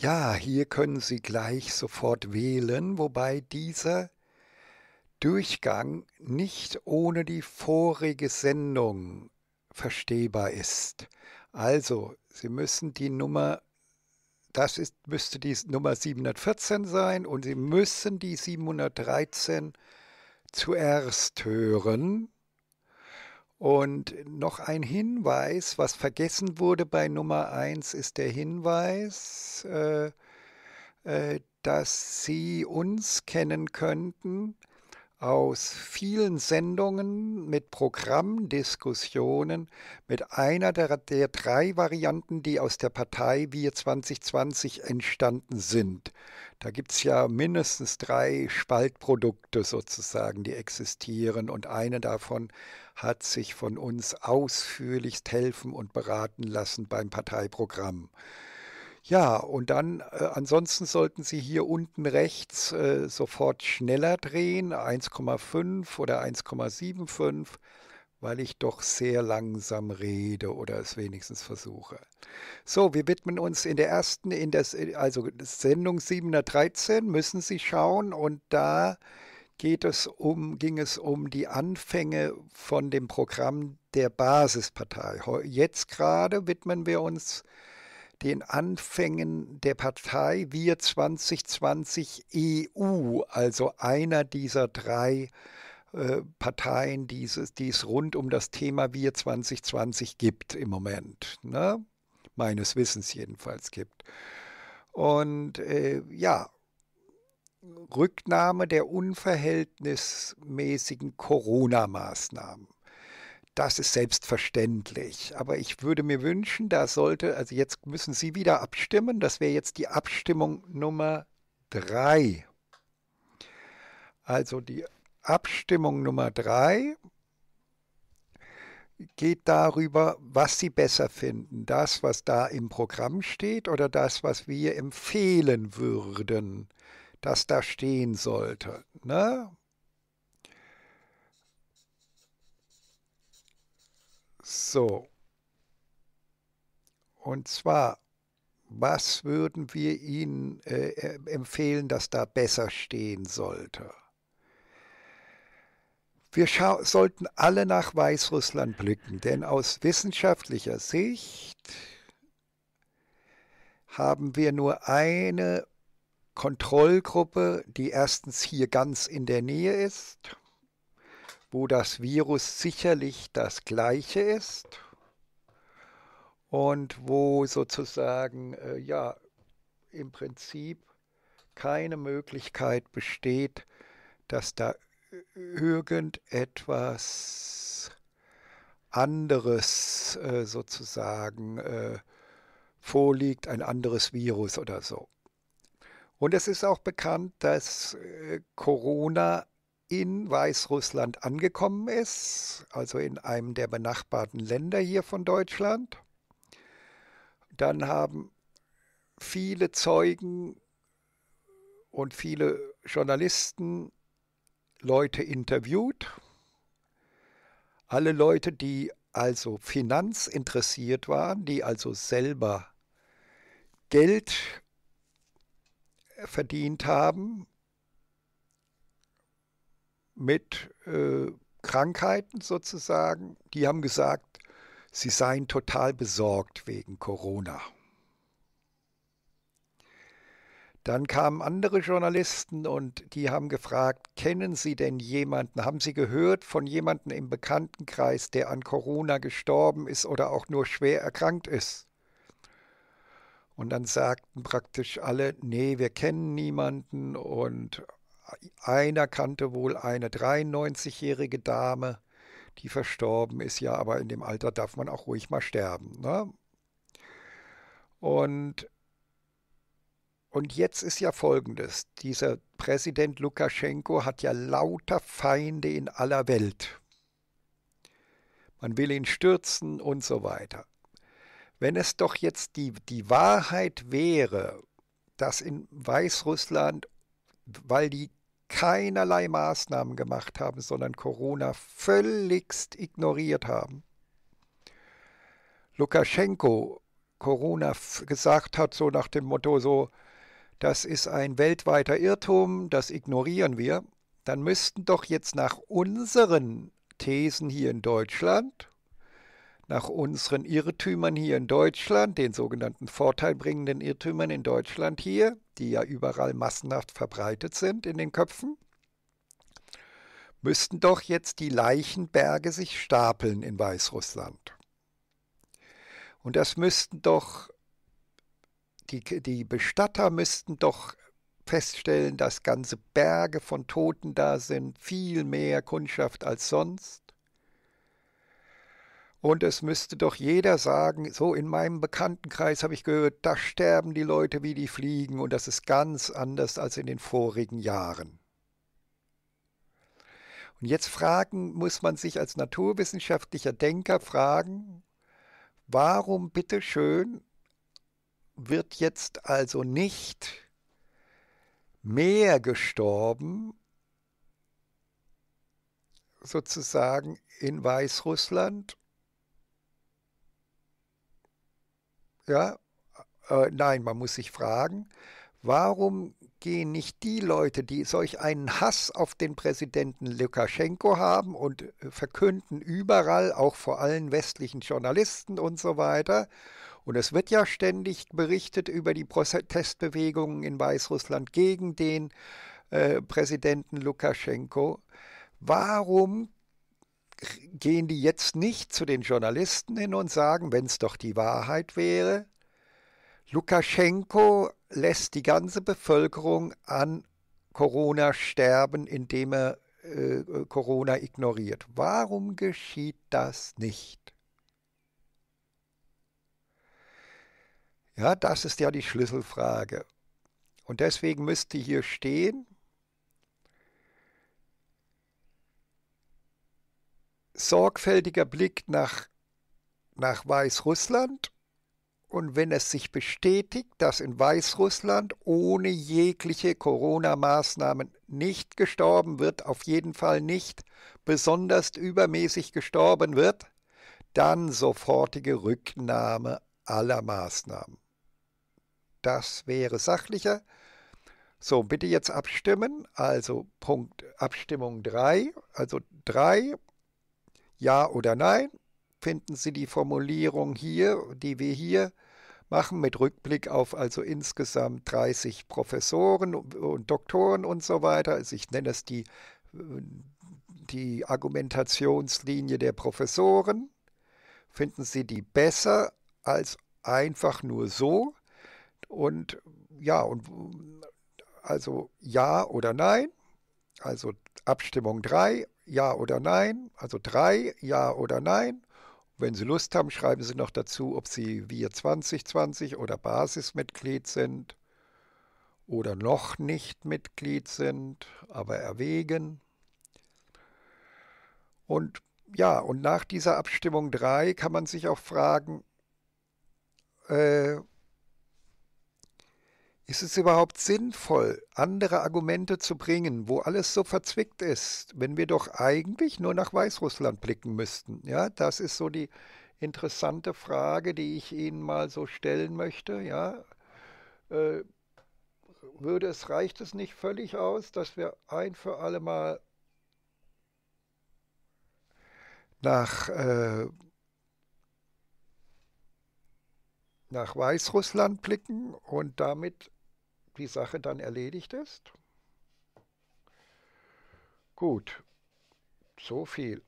Ja, hier können Sie gleich sofort wählen, wobei dieser Durchgang nicht ohne die vorige Sendung verstehbar ist. Also, Sie müssen die Nummer, das ist, müsste die Nummer 714 sein und Sie müssen die 713 zuerst hören, und noch ein Hinweis, was vergessen wurde bei Nummer 1, ist der Hinweis, äh, äh, dass Sie uns kennen könnten aus vielen Sendungen mit Programmdiskussionen mit einer der, der drei Varianten, die aus der Partei Wir 2020 entstanden sind. Da gibt es ja mindestens drei Spaltprodukte sozusagen, die existieren und eine davon hat sich von uns ausführlichst helfen und beraten lassen beim Parteiprogramm. Ja, und dann äh, ansonsten sollten Sie hier unten rechts äh, sofort schneller drehen, 1,5 oder 1,75, weil ich doch sehr langsam rede oder es wenigstens versuche. So, wir widmen uns in der ersten, in das, also Sendung 713, müssen Sie schauen und da geht es um, ging es um die Anfänge von dem Programm der Basispartei. Jetzt gerade widmen wir uns den Anfängen der Partei Wir 2020 EU, also einer dieser drei äh, Parteien, die es, die es rund um das Thema Wir 2020 gibt im Moment. Ne? Meines Wissens jedenfalls gibt. Und äh, ja, Rücknahme der unverhältnismäßigen Corona-Maßnahmen. Das ist selbstverständlich. Aber ich würde mir wünschen, da sollte, also jetzt müssen Sie wieder abstimmen. Das wäre jetzt die Abstimmung Nummer drei. Also die Abstimmung Nummer drei geht darüber, was Sie besser finden. Das, was da im Programm steht oder das, was wir empfehlen würden das da stehen sollte. Ne? So. Und zwar, was würden wir Ihnen äh, äh empfehlen, dass da besser stehen sollte? Wir sollten alle nach Weißrussland blicken, denn aus wissenschaftlicher Sicht haben wir nur eine Kontrollgruppe, die erstens hier ganz in der Nähe ist, wo das Virus sicherlich das gleiche ist und wo sozusagen äh, ja im Prinzip keine Möglichkeit besteht, dass da irgendetwas anderes äh, sozusagen äh, vorliegt, ein anderes Virus oder so. Und es ist auch bekannt, dass äh, Corona in Weißrussland angekommen ist, also in einem der benachbarten Länder hier von Deutschland. Dann haben viele Zeugen und viele Journalisten Leute interviewt. Alle Leute, die also finanzinteressiert waren, die also selber Geld verdient haben mit äh, Krankheiten sozusagen, die haben gesagt, sie seien total besorgt wegen Corona. Dann kamen andere Journalisten und die haben gefragt, kennen Sie denn jemanden, haben Sie gehört von jemandem im Bekanntenkreis, der an Corona gestorben ist oder auch nur schwer erkrankt ist? Und dann sagten praktisch alle, nee, wir kennen niemanden. Und einer kannte wohl eine 93-jährige Dame, die verstorben ist. Ja, aber in dem Alter darf man auch ruhig mal sterben. Ne? Und, und jetzt ist ja Folgendes. Dieser Präsident Lukaschenko hat ja lauter Feinde in aller Welt. Man will ihn stürzen und so weiter. Wenn es doch jetzt die, die Wahrheit wäre, dass in Weißrussland, weil die keinerlei Maßnahmen gemacht haben, sondern Corona völligst ignoriert haben, Lukaschenko Corona gesagt hat, so nach dem Motto, so, das ist ein weltweiter Irrtum, das ignorieren wir, dann müssten doch jetzt nach unseren Thesen hier in Deutschland nach unseren Irrtümern hier in Deutschland, den sogenannten vorteilbringenden Irrtümern in Deutschland hier, die ja überall massenhaft verbreitet sind in den Köpfen, müssten doch jetzt die Leichenberge sich stapeln in Weißrussland. Und das müssten doch, die, die Bestatter müssten doch feststellen, dass ganze Berge von Toten da sind, viel mehr Kundschaft als sonst. Und es müsste doch jeder sagen, so in meinem Bekanntenkreis habe ich gehört, da sterben die Leute wie die Fliegen und das ist ganz anders als in den vorigen Jahren. Und jetzt fragen, muss man sich als naturwissenschaftlicher Denker fragen, warum bitteschön wird jetzt also nicht mehr gestorben, sozusagen in Weißrussland Ja? Äh, nein, man muss sich fragen, warum gehen nicht die Leute, die solch einen Hass auf den Präsidenten Lukaschenko haben und äh, verkünden überall, auch vor allen westlichen Journalisten und so weiter. Und es wird ja ständig berichtet über die Protestbewegungen in Weißrussland gegen den äh, Präsidenten Lukaschenko. Warum gehen die jetzt nicht zu den Journalisten hin und sagen, wenn es doch die Wahrheit wäre, Lukaschenko lässt die ganze Bevölkerung an Corona sterben, indem er äh, Corona ignoriert. Warum geschieht das nicht? Ja, das ist ja die Schlüsselfrage. Und deswegen müsste hier stehen, sorgfältiger Blick nach, nach Weißrussland und wenn es sich bestätigt, dass in Weißrussland ohne jegliche Corona-Maßnahmen nicht gestorben wird, auf jeden Fall nicht besonders übermäßig gestorben wird, dann sofortige Rücknahme aller Maßnahmen. Das wäre sachlicher. So, bitte jetzt abstimmen. Also Punkt Abstimmung 3. Also 3 ja oder nein? Finden Sie die Formulierung hier, die wir hier machen, mit Rückblick auf also insgesamt 30 Professoren und Doktoren und so weiter. Also ich nenne es die, die Argumentationslinie der Professoren. Finden Sie die besser als einfach nur so? Und ja, und also ja oder nein? Also Abstimmung 3, ja oder nein, also drei, ja oder nein. Wenn Sie Lust haben, schreiben Sie noch dazu, ob Sie Wir 2020 oder Basismitglied sind oder noch nicht Mitglied sind, aber erwägen. Und ja, und nach dieser Abstimmung 3 kann man sich auch fragen, äh, ist es überhaupt sinnvoll, andere Argumente zu bringen, wo alles so verzwickt ist, wenn wir doch eigentlich nur nach Weißrussland blicken müssten? Ja, das ist so die interessante Frage, die ich Ihnen mal so stellen möchte. Ja, äh, würde es reicht es nicht völlig aus, dass wir ein für alle Mal nach äh, nach Weißrussland blicken und damit die Sache dann erledigt ist? Gut, so viel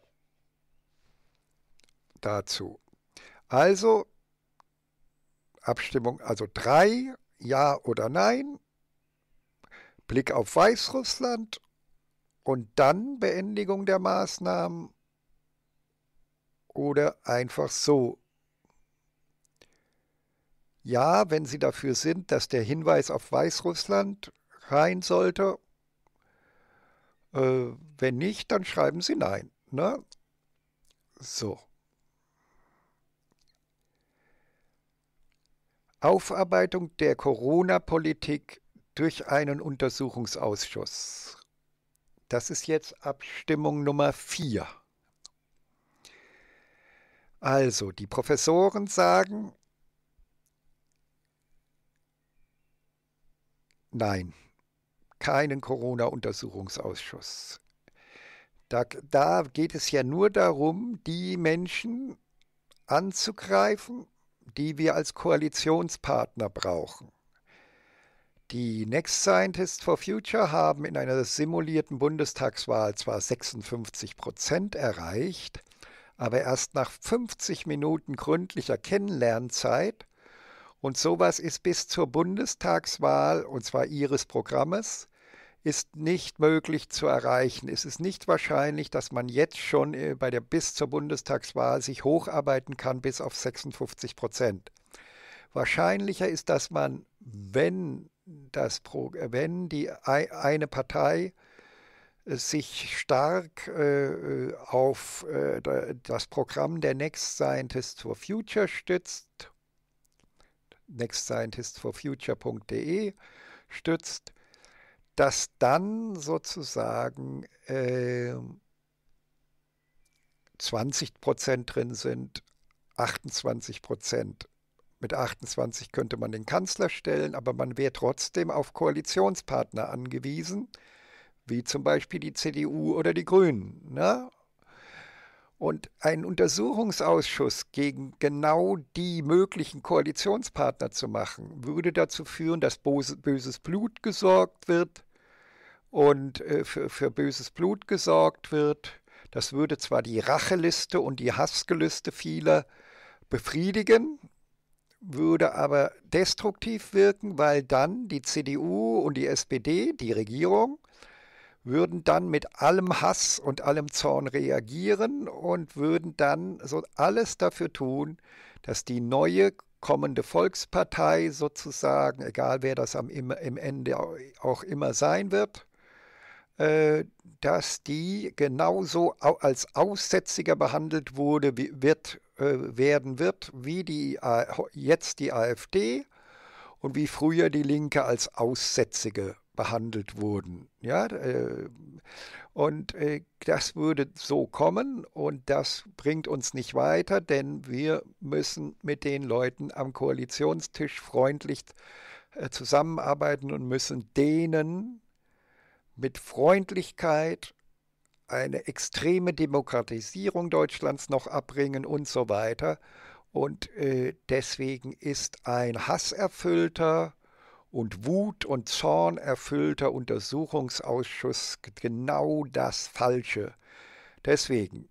dazu. Also Abstimmung, also drei, ja oder nein, Blick auf Weißrussland und dann Beendigung der Maßnahmen oder einfach so ja, wenn Sie dafür sind, dass der Hinweis auf Weißrussland rein sollte. Äh, wenn nicht, dann schreiben Sie nein. Ne? So. Aufarbeitung der Corona-Politik durch einen Untersuchungsausschuss. Das ist jetzt Abstimmung Nummer 4. Also, die Professoren sagen, Nein, keinen Corona-Untersuchungsausschuss. Da, da geht es ja nur darum, die Menschen anzugreifen, die wir als Koalitionspartner brauchen. Die Next Scientists for Future haben in einer simulierten Bundestagswahl zwar 56 Prozent erreicht, aber erst nach 50 Minuten gründlicher Kennenlernzeit und sowas ist bis zur Bundestagswahl, und zwar Ihres Programmes, ist nicht möglich zu erreichen. Es ist nicht wahrscheinlich, dass man jetzt schon äh, bei der bis zur Bundestagswahl sich hocharbeiten kann bis auf 56 Prozent. Wahrscheinlicher ist, dass man, wenn, das, äh, wenn die eine Partei äh, sich stark äh, auf äh, das Programm der Next Scientist for Future stützt nextscientistforfuture.de stützt, dass dann sozusagen äh, 20 drin sind, 28 Mit 28 könnte man den Kanzler stellen, aber man wäre trotzdem auf Koalitionspartner angewiesen, wie zum Beispiel die CDU oder die Grünen. Ne? Und einen Untersuchungsausschuss gegen genau die möglichen Koalitionspartner zu machen, würde dazu führen, dass böses Blut gesorgt wird und äh, für, für böses Blut gesorgt wird. Das würde zwar die Racheliste und die Hassgelüste vieler befriedigen, würde aber destruktiv wirken, weil dann die CDU und die SPD, die Regierung, würden dann mit allem Hass und allem Zorn reagieren und würden dann so alles dafür tun, dass die neue kommende Volkspartei sozusagen, egal wer das am im, Ende auch immer sein wird, äh, dass die genauso als Aussätziger behandelt wurde, wird, äh, werden wird, wie die, jetzt die AfD und wie früher die Linke als Aussätzige behandelt wurden. Ja, äh, und äh, das würde so kommen und das bringt uns nicht weiter, denn wir müssen mit den Leuten am Koalitionstisch freundlich äh, zusammenarbeiten und müssen denen mit Freundlichkeit eine extreme Demokratisierung Deutschlands noch abbringen und so weiter. Und deswegen ist ein hasserfüllter und Wut und Zorn erfüllter Untersuchungsausschuss genau das Falsche. Deswegen,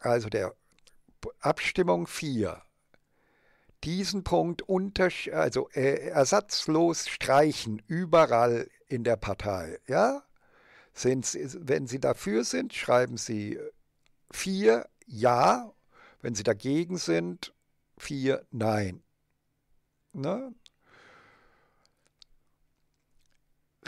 also der Abstimmung 4, diesen Punkt unter, also äh, ersatzlos streichen überall in der Partei. Ja? Sind Sie, wenn Sie dafür sind, schreiben Sie 4 äh, Ja. Wenn Sie dagegen sind, 4 Nein. Ne?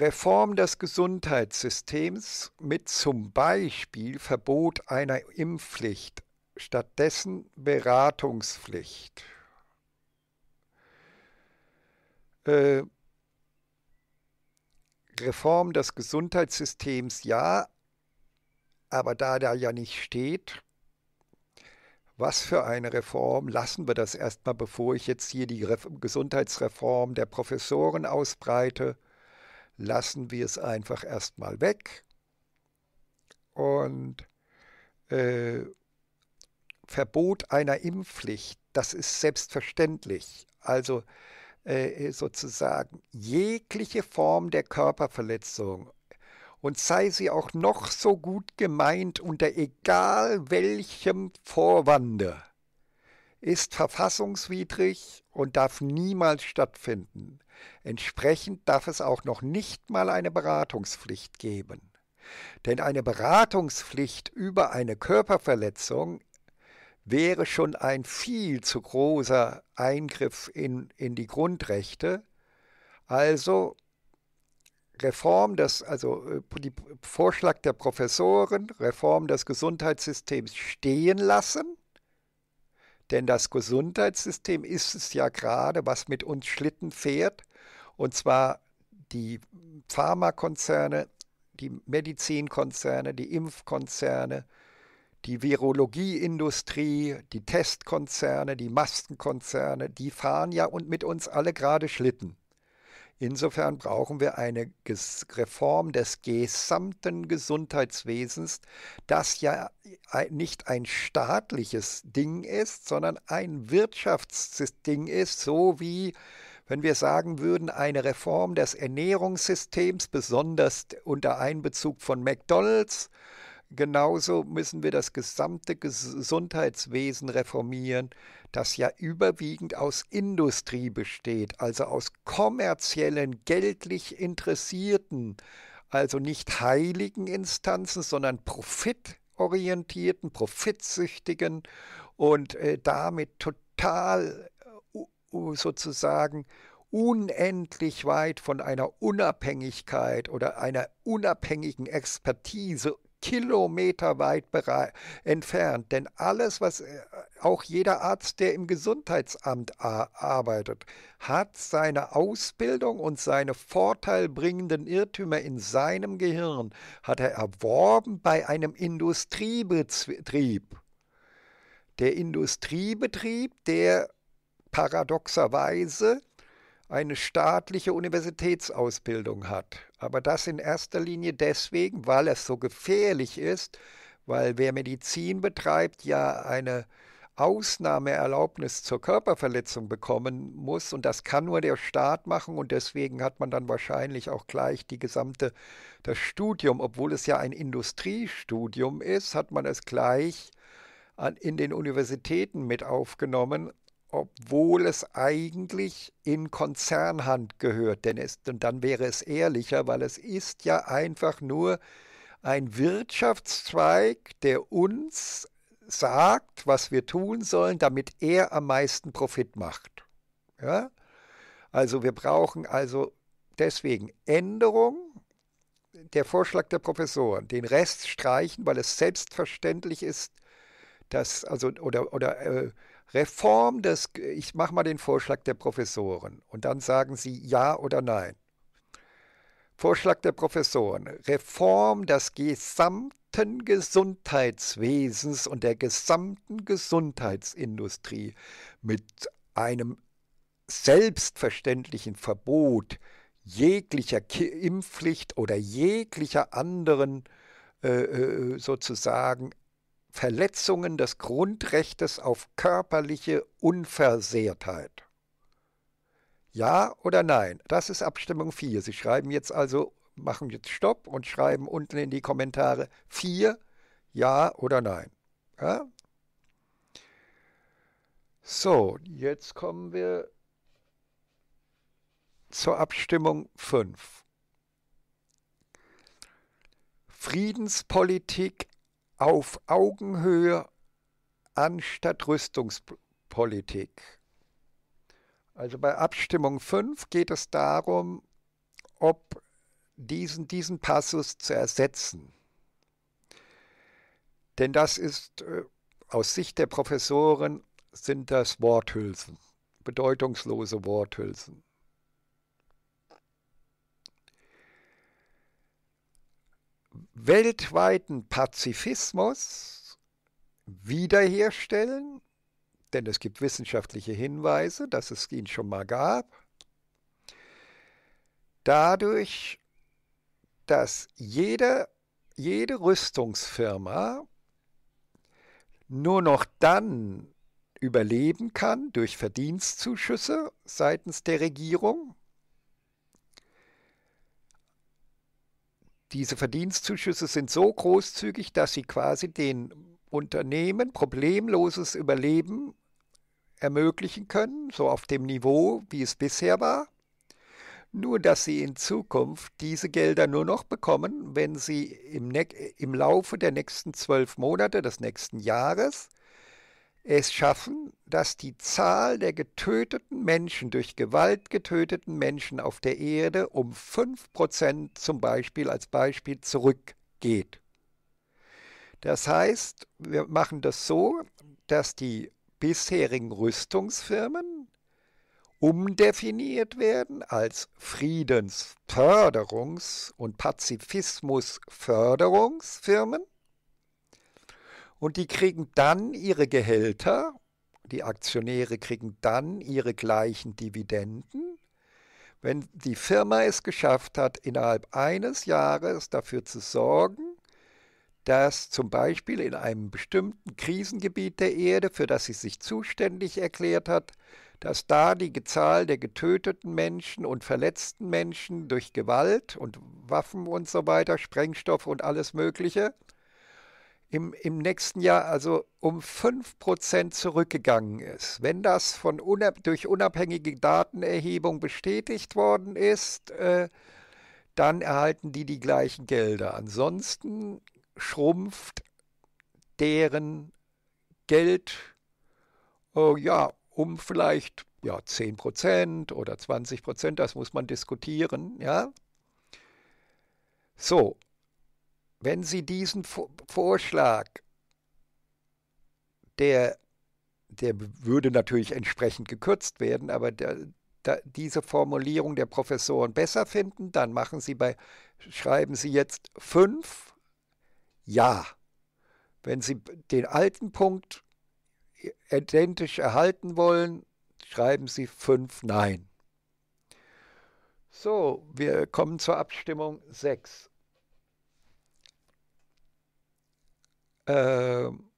Reform des Gesundheitssystems mit zum Beispiel Verbot einer Impfpflicht, stattdessen Beratungspflicht. Äh, Reform des Gesundheitssystems ja, aber da da ja nicht steht, was für eine Reform, lassen wir das erstmal, bevor ich jetzt hier die Re Gesundheitsreform der Professoren ausbreite lassen wir es einfach erstmal weg und äh, Verbot einer Impfpflicht, das ist selbstverständlich. Also äh, sozusagen jegliche Form der Körperverletzung und sei sie auch noch so gut gemeint unter egal welchem Vorwande ist verfassungswidrig und darf niemals stattfinden. Entsprechend darf es auch noch nicht mal eine Beratungspflicht geben. Denn eine Beratungspflicht über eine Körperverletzung wäre schon ein viel zu großer Eingriff in, in die Grundrechte. Also Reform des, also äh, die Vorschlag der Professoren, Reform des Gesundheitssystems stehen lassen denn das Gesundheitssystem ist es ja gerade, was mit uns Schlitten fährt. Und zwar die Pharmakonzerne, die Medizinkonzerne, die Impfkonzerne, die Virologieindustrie, die Testkonzerne, die Maskenkonzerne, die fahren ja und mit uns alle gerade Schlitten. Insofern brauchen wir eine Reform des gesamten Gesundheitswesens, das ja nicht ein staatliches Ding ist, sondern ein Wirtschaftsding ist, so wie wenn wir sagen würden, eine Reform des Ernährungssystems, besonders unter Einbezug von McDonald's, Genauso müssen wir das gesamte Gesundheitswesen reformieren, das ja überwiegend aus Industrie besteht, also aus kommerziellen, geldlich Interessierten, also nicht heiligen Instanzen, sondern profitorientierten, profitsüchtigen und äh, damit total uh, sozusagen unendlich weit von einer Unabhängigkeit oder einer unabhängigen Expertise kilometerweit entfernt. Denn alles, was äh, auch jeder Arzt, der im Gesundheitsamt arbeitet, hat seine Ausbildung und seine vorteilbringenden Irrtümer in seinem Gehirn, hat er erworben bei einem Industriebetrieb. Der Industriebetrieb, der paradoxerweise eine staatliche Universitätsausbildung hat. Aber das in erster Linie deswegen, weil es so gefährlich ist, weil wer Medizin betreibt, ja eine Ausnahmeerlaubnis zur Körperverletzung bekommen muss und das kann nur der Staat machen und deswegen hat man dann wahrscheinlich auch gleich die gesamte das Studium, obwohl es ja ein Industriestudium ist, hat man es gleich an, in den Universitäten mit aufgenommen obwohl es eigentlich in Konzernhand gehört. Denn es, und dann wäre es ehrlicher, weil es ist ja einfach nur ein Wirtschaftszweig, der uns sagt, was wir tun sollen, damit er am meisten Profit macht. Ja? Also wir brauchen also deswegen Änderung, der Vorschlag der Professoren, den Rest streichen, weil es selbstverständlich ist, dass also oder oder äh, Reform des, ich mache mal den Vorschlag der Professoren und dann sagen Sie ja oder nein. Vorschlag der Professoren, Reform des gesamten Gesundheitswesens und der gesamten Gesundheitsindustrie mit einem selbstverständlichen Verbot jeglicher Impfpflicht oder jeglicher anderen äh, äh sozusagen Verletzungen des Grundrechtes auf körperliche Unversehrtheit. Ja oder nein? Das ist Abstimmung 4. Sie schreiben jetzt also, machen jetzt Stopp und schreiben unten in die Kommentare 4, ja oder nein. Ja? So, jetzt kommen wir zur Abstimmung 5. Friedenspolitik auf Augenhöhe anstatt Rüstungspolitik. Also bei Abstimmung 5 geht es darum, ob diesen, diesen Passus zu ersetzen. Denn das ist, äh, aus Sicht der Professoren, sind das Worthülsen, bedeutungslose Worthülsen. weltweiten Pazifismus wiederherstellen, denn es gibt wissenschaftliche Hinweise, dass es ihn schon mal gab, dadurch, dass jede, jede Rüstungsfirma nur noch dann überleben kann durch Verdienstzuschüsse seitens der Regierung, diese Verdienstzuschüsse sind so großzügig, dass sie quasi den Unternehmen problemloses Überleben ermöglichen können, so auf dem Niveau, wie es bisher war. Nur dass sie in Zukunft diese Gelder nur noch bekommen, wenn sie im, ne im Laufe der nächsten zwölf Monate des nächsten Jahres es schaffen, dass die Zahl der getöteten Menschen, durch Gewalt getöteten Menschen auf der Erde um 5% zum Beispiel als Beispiel zurückgeht. Das heißt, wir machen das so, dass die bisherigen Rüstungsfirmen umdefiniert werden als Friedensförderungs- und Pazifismusförderungsfirmen und die kriegen dann ihre Gehälter, die Aktionäre kriegen dann ihre gleichen Dividenden, wenn die Firma es geschafft hat, innerhalb eines Jahres dafür zu sorgen, dass zum Beispiel in einem bestimmten Krisengebiet der Erde, für das sie sich zuständig erklärt hat, dass da die Zahl der getöteten Menschen und verletzten Menschen durch Gewalt und Waffen und so weiter, Sprengstoff und alles Mögliche, im, im nächsten Jahr also um 5% zurückgegangen ist. Wenn das von unab durch unabhängige Datenerhebung bestätigt worden ist, äh, dann erhalten die die gleichen Gelder. Ansonsten schrumpft deren Geld oh ja, um vielleicht ja, 10% oder 20%, das muss man diskutieren. Ja? So, wenn Sie diesen Vorschlag, der, der würde natürlich entsprechend gekürzt werden, aber der, der, diese Formulierung der Professoren besser finden, dann machen Sie bei, schreiben Sie jetzt fünf Ja. Wenn Sie den alten Punkt identisch erhalten wollen, schreiben Sie fünf Nein. So, wir kommen zur Abstimmung 6. Ähm,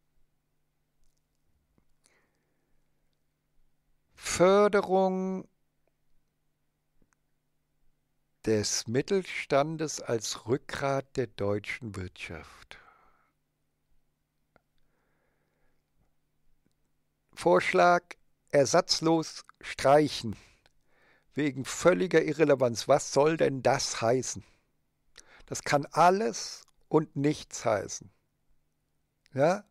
Förderung des Mittelstandes als Rückgrat der deutschen Wirtschaft. Vorschlag ersatzlos streichen. Wegen völliger Irrelevanz. Was soll denn das heißen? Das kann alles und nichts heißen. Ja?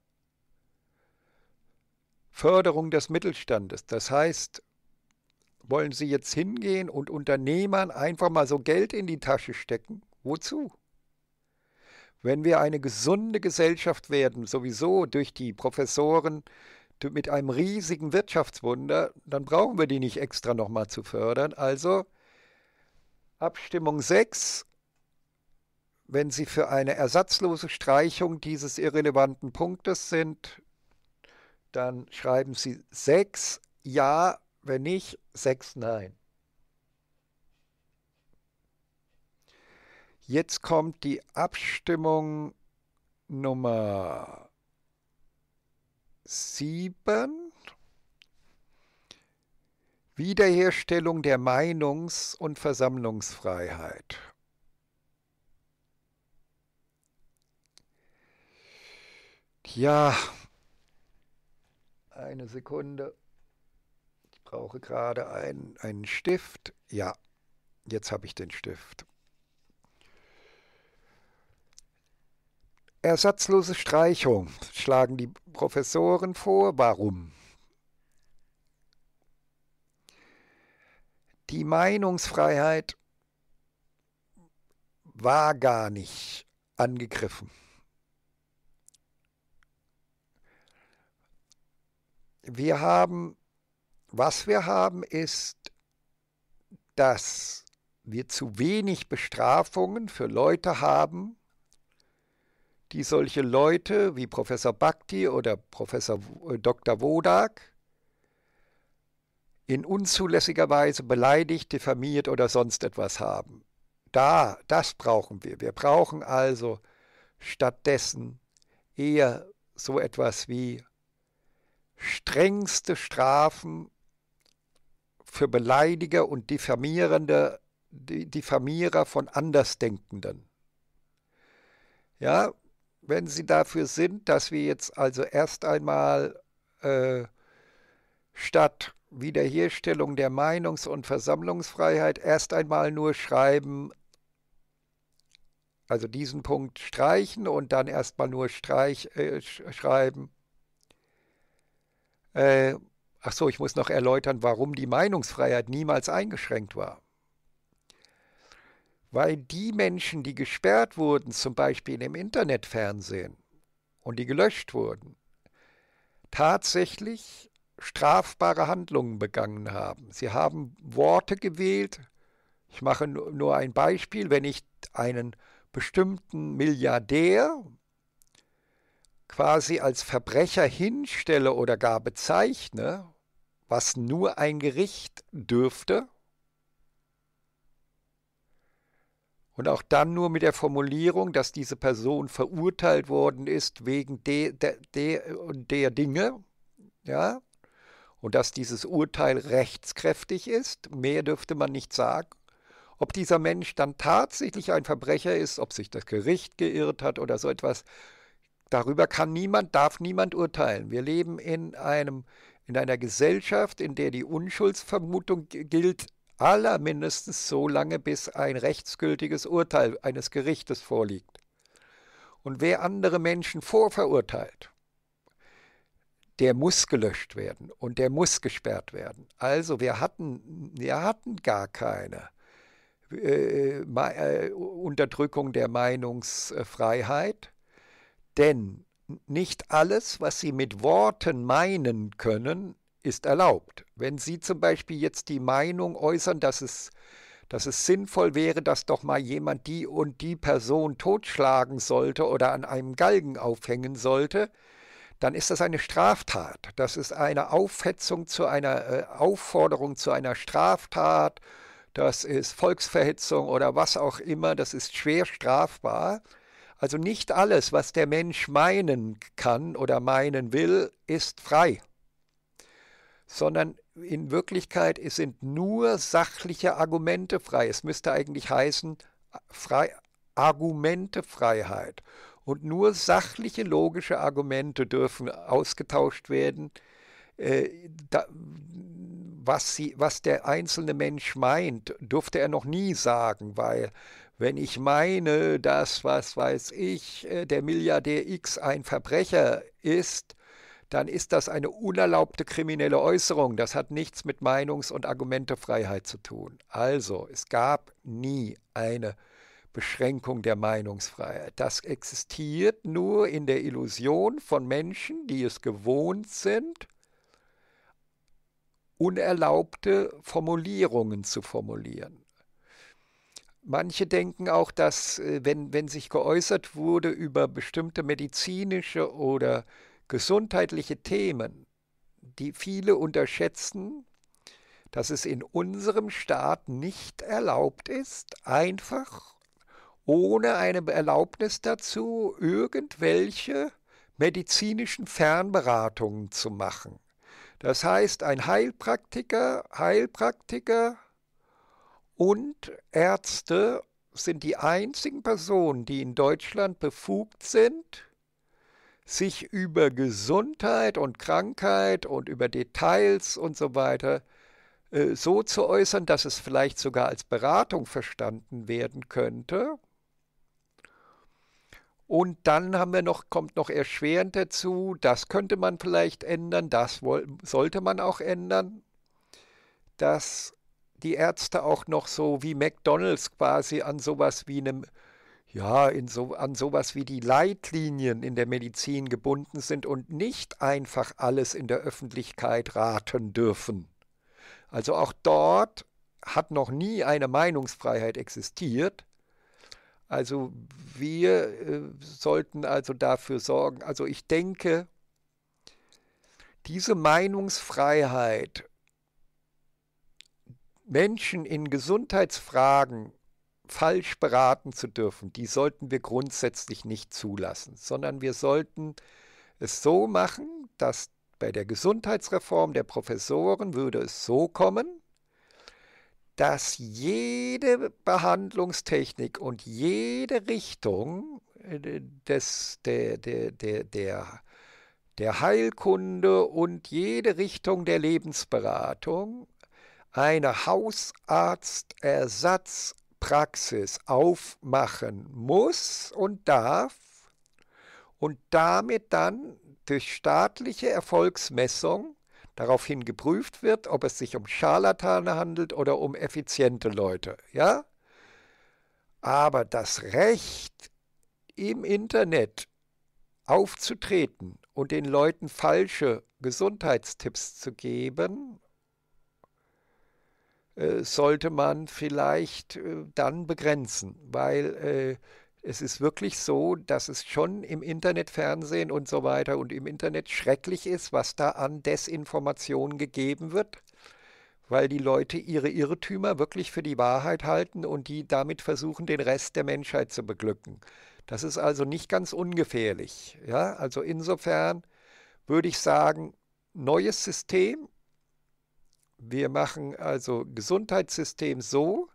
Förderung des Mittelstandes. Das heißt, wollen Sie jetzt hingehen und Unternehmern einfach mal so Geld in die Tasche stecken? Wozu? Wenn wir eine gesunde Gesellschaft werden, sowieso durch die Professoren mit einem riesigen Wirtschaftswunder, dann brauchen wir die nicht extra nochmal zu fördern. Also Abstimmung 6, wenn sie für eine ersatzlose Streichung dieses irrelevanten Punktes sind, dann schreiben sie 6 Ja, wenn nicht, 6 Nein. Jetzt kommt die Abstimmung Nummer 7. Wiederherstellung der Meinungs- und Versammlungsfreiheit. Ja, eine Sekunde. Ich brauche gerade einen, einen Stift. Ja, jetzt habe ich den Stift. Ersatzlose Streichung schlagen die Professoren vor. Warum? Die Meinungsfreiheit war gar nicht angegriffen. wir haben, was wir haben, ist, dass wir zu wenig Bestrafungen für Leute haben, die solche Leute wie Professor Bhakti oder Professor äh, Dr. Wodak in unzulässiger Weise beleidigt, diffamiert oder sonst etwas haben. Da, das brauchen wir. Wir brauchen also stattdessen eher so etwas wie strengste Strafen für Beleidiger und Diffamierende, Diffamierer von Andersdenkenden. Ja, wenn sie dafür sind, dass wir jetzt also erst einmal äh, statt Wiederherstellung der Meinungs- und Versammlungsfreiheit erst einmal nur schreiben, also diesen Punkt streichen und dann erstmal nur streich, äh, schreiben, äh, ach so, ich muss noch erläutern, warum die Meinungsfreiheit niemals eingeschränkt war. Weil die Menschen, die gesperrt wurden, zum Beispiel im Internetfernsehen und die gelöscht wurden, tatsächlich strafbare Handlungen begangen haben. Sie haben Worte gewählt. Ich mache nur ein Beispiel, wenn ich einen bestimmten Milliardär, quasi als Verbrecher hinstelle oder gar bezeichne, was nur ein Gericht dürfte, und auch dann nur mit der Formulierung, dass diese Person verurteilt worden ist wegen de, de, de, der Dinge, ja, und dass dieses Urteil rechtskräftig ist, mehr dürfte man nicht sagen. Ob dieser Mensch dann tatsächlich ein Verbrecher ist, ob sich das Gericht geirrt hat oder so etwas, darüber kann niemand, darf niemand urteilen. Wir leben in, einem, in einer Gesellschaft, in der die Unschuldsvermutung gilt, aller mindestens so lange, bis ein rechtsgültiges Urteil eines Gerichtes vorliegt. Und wer andere Menschen vorverurteilt, der muss gelöscht werden und der muss gesperrt werden. Also wir hatten, wir hatten gar keine äh, äh, äh Unterdrückung der Meinungsfreiheit. Denn nicht alles, was Sie mit Worten meinen können, ist erlaubt. Wenn Sie zum Beispiel jetzt die Meinung äußern, dass es, dass es sinnvoll wäre, dass doch mal jemand die und die Person totschlagen sollte oder an einem Galgen aufhängen sollte, dann ist das eine Straftat. Das ist eine Aufhetzung zu einer äh, Aufforderung zu einer Straftat. Das ist Volksverhetzung oder was auch immer. Das ist schwer strafbar. Also nicht alles, was der Mensch meinen kann oder meinen will, ist frei, sondern in Wirklichkeit es sind nur sachliche Argumente frei. Es müsste eigentlich heißen frei, Argumentefreiheit. Und nur sachliche, logische Argumente dürfen ausgetauscht werden, äh, da, was, sie, was der einzelne Mensch meint, durfte er noch nie sagen, weil wenn ich meine, dass, was weiß ich, äh, der Milliardär X ein Verbrecher ist, dann ist das eine unerlaubte kriminelle Äußerung. Das hat nichts mit Meinungs- und Argumentefreiheit zu tun. Also, es gab nie eine Beschränkung der Meinungsfreiheit. Das existiert nur in der Illusion von Menschen, die es gewohnt sind, unerlaubte Formulierungen zu formulieren. Manche denken auch, dass äh, wenn, wenn sich geäußert wurde über bestimmte medizinische oder gesundheitliche Themen, die viele unterschätzen, dass es in unserem Staat nicht erlaubt ist, einfach ohne eine Erlaubnis dazu irgendwelche medizinischen Fernberatungen zu machen. Das heißt, ein Heilpraktiker, Heilpraktiker und Ärzte sind die einzigen Personen, die in Deutschland befugt sind, sich über Gesundheit und Krankheit und über Details und so weiter äh, so zu äußern, dass es vielleicht sogar als Beratung verstanden werden könnte. Und dann haben wir noch, kommt noch erschwerend dazu, das könnte man vielleicht ändern, das sollte man auch ändern, dass die Ärzte auch noch so wie McDonalds quasi an sowas wie einem ja, in so, an sowas wie die Leitlinien in der Medizin gebunden sind und nicht einfach alles in der Öffentlichkeit raten dürfen. Also auch dort hat noch nie eine Meinungsfreiheit existiert. Also wir äh, sollten also dafür sorgen. Also ich denke, diese Meinungsfreiheit Menschen in Gesundheitsfragen falsch beraten zu dürfen, die sollten wir grundsätzlich nicht zulassen, sondern wir sollten es so machen, dass bei der Gesundheitsreform der Professoren würde es so kommen, dass jede Behandlungstechnik und jede Richtung äh, des, der, der, der, der, der Heilkunde und jede Richtung der Lebensberatung eine Hausarztersatzpraxis aufmachen muss und darf und damit dann durch staatliche Erfolgsmessung daraufhin geprüft wird, ob es sich um Scharlatane handelt oder um effiziente Leute, ja? Aber das Recht im Internet aufzutreten und den Leuten falsche Gesundheitstipps zu geben äh, sollte man vielleicht äh, dann begrenzen, weil äh, es ist wirklich so, dass es schon im Internetfernsehen und so weiter und im Internet schrecklich ist, was da an Desinformation gegeben wird, weil die Leute ihre Irrtümer wirklich für die Wahrheit halten und die damit versuchen, den Rest der Menschheit zu beglücken. Das ist also nicht ganz ungefährlich. Ja? Also insofern würde ich sagen, neues System, wir machen also Gesundheitssystem so,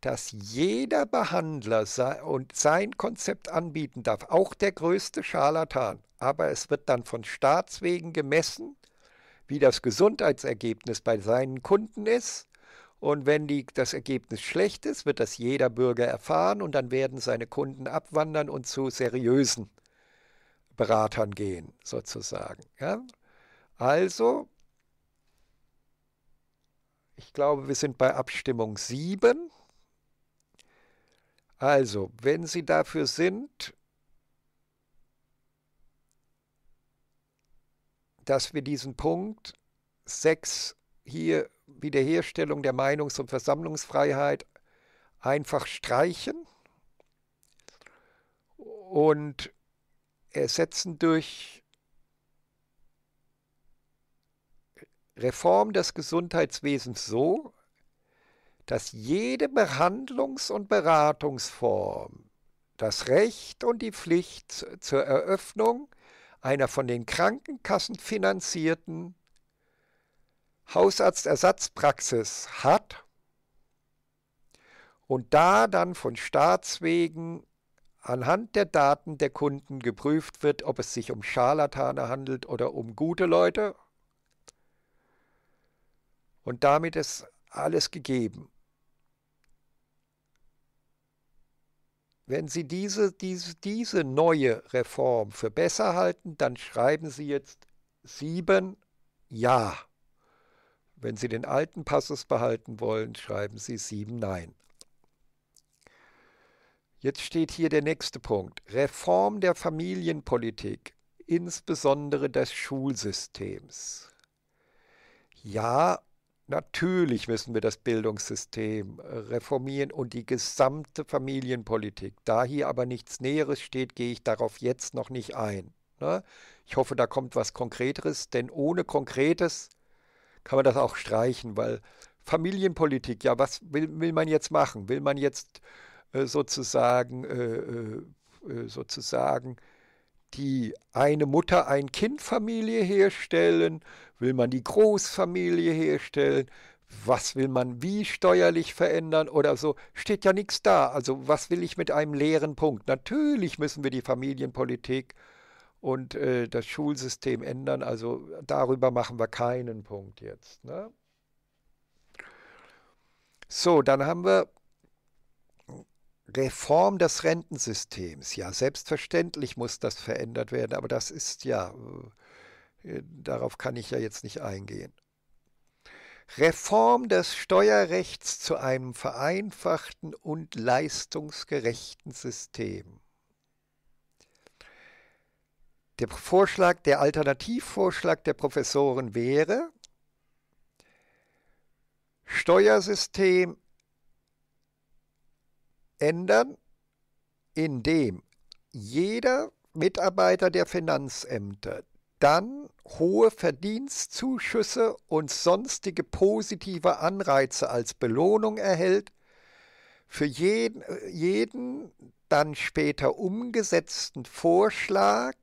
dass jeder Behandler und sein Konzept anbieten darf, auch der größte Scharlatan. Aber es wird dann von Staatswegen gemessen, wie das Gesundheitsergebnis bei seinen Kunden ist. Und wenn die, das Ergebnis schlecht ist, wird das jeder Bürger erfahren und dann werden seine Kunden abwandern und zu seriösen Beratern gehen, sozusagen. Ja? Also ich glaube, wir sind bei Abstimmung 7. Also, wenn Sie dafür sind, dass wir diesen Punkt 6 hier Wiederherstellung der Meinungs- und Versammlungsfreiheit einfach streichen und ersetzen durch Reform des Gesundheitswesens so, dass jede Behandlungs- und Beratungsform das Recht und die Pflicht zur Eröffnung einer von den Krankenkassen finanzierten Hausarztersatzpraxis hat und da dann von Staats wegen anhand der Daten der Kunden geprüft wird, ob es sich um Scharlatane handelt oder um gute Leute und damit ist alles gegeben. Wenn Sie diese, diese, diese neue Reform für besser halten, dann schreiben Sie jetzt sieben Ja. Wenn Sie den alten Passus behalten wollen, schreiben Sie sieben Nein. Jetzt steht hier der nächste Punkt. Reform der Familienpolitik, insbesondere des Schulsystems. Ja, Natürlich müssen wir das Bildungssystem äh, reformieren und die gesamte Familienpolitik. Da hier aber nichts Näheres steht, gehe ich darauf jetzt noch nicht ein. Ne? Ich hoffe, da kommt was Konkreteres, denn ohne Konkretes kann man das auch streichen, weil Familienpolitik, ja, was will, will man jetzt machen? Will man jetzt äh, sozusagen, äh, sozusagen die eine Mutter ein Kind Familie herstellen? Will man die Großfamilie herstellen? Was will man wie steuerlich verändern oder so? Steht ja nichts da. Also was will ich mit einem leeren Punkt? Natürlich müssen wir die Familienpolitik und äh, das Schulsystem ändern. Also darüber machen wir keinen Punkt jetzt. Ne? So, dann haben wir Reform des Rentensystems. Ja, selbstverständlich muss das verändert werden, aber das ist ja, äh, darauf kann ich ja jetzt nicht eingehen. Reform des Steuerrechts zu einem vereinfachten und leistungsgerechten System. Der Vorschlag, der Alternativvorschlag der Professoren wäre, Steuersystem ändern, indem jeder Mitarbeiter der Finanzämter dann hohe Verdienstzuschüsse und sonstige positive Anreize als Belohnung erhält, für jeden, jeden dann später umgesetzten Vorschlag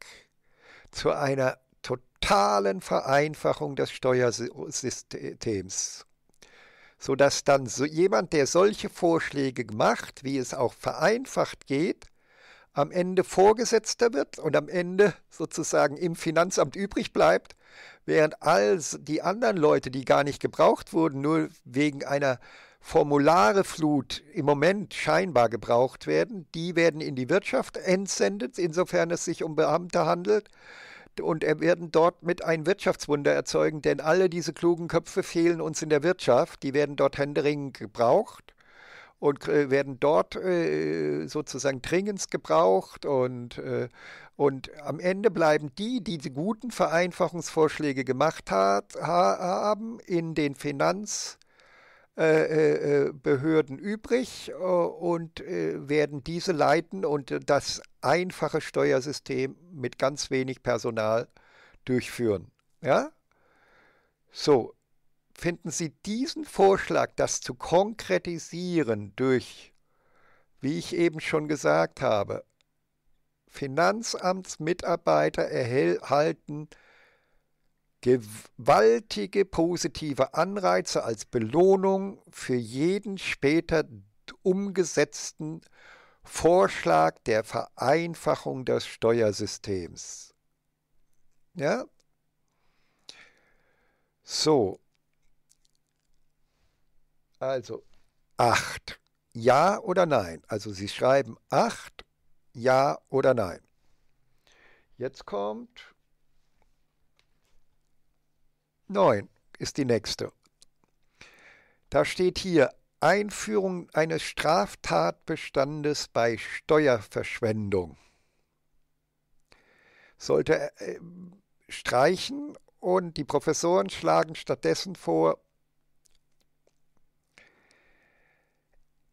zu einer totalen Vereinfachung des Steuersystems sodass dann so jemand, der solche Vorschläge macht, wie es auch vereinfacht geht, am Ende Vorgesetzter wird und am Ende sozusagen im Finanzamt übrig bleibt, während all die anderen Leute, die gar nicht gebraucht wurden, nur wegen einer Formulareflut im Moment scheinbar gebraucht werden, die werden in die Wirtschaft entsendet, insofern es sich um Beamte handelt und er werden dort mit ein Wirtschaftswunder erzeugen, denn alle diese klugen Köpfe fehlen uns in der Wirtschaft. Die werden dort händeringend gebraucht und äh, werden dort äh, sozusagen dringend gebraucht und, äh, und am Ende bleiben die, die die guten Vereinfachungsvorschläge gemacht hat, haben, in den Finanz- äh, äh, äh, Behörden übrig und werden diese leiten und das einfache Steuersystem mit ganz wenig Personal durchführen. Ja? So, finden Sie diesen Vorschlag, das zu konkretisieren durch, wie ich eben schon gesagt habe, Finanzamtsmitarbeiter erhalten gewaltige positive Anreize als Belohnung für jeden später umgesetzten Vorschlag der Vereinfachung des Steuersystems. Ja? So. Also acht. Ja oder nein? Also Sie schreiben acht, Ja oder nein? Jetzt kommt 9 ist die nächste. Da steht hier Einführung eines Straftatbestandes bei Steuerverschwendung. Sollte äh, streichen und die Professoren schlagen stattdessen vor,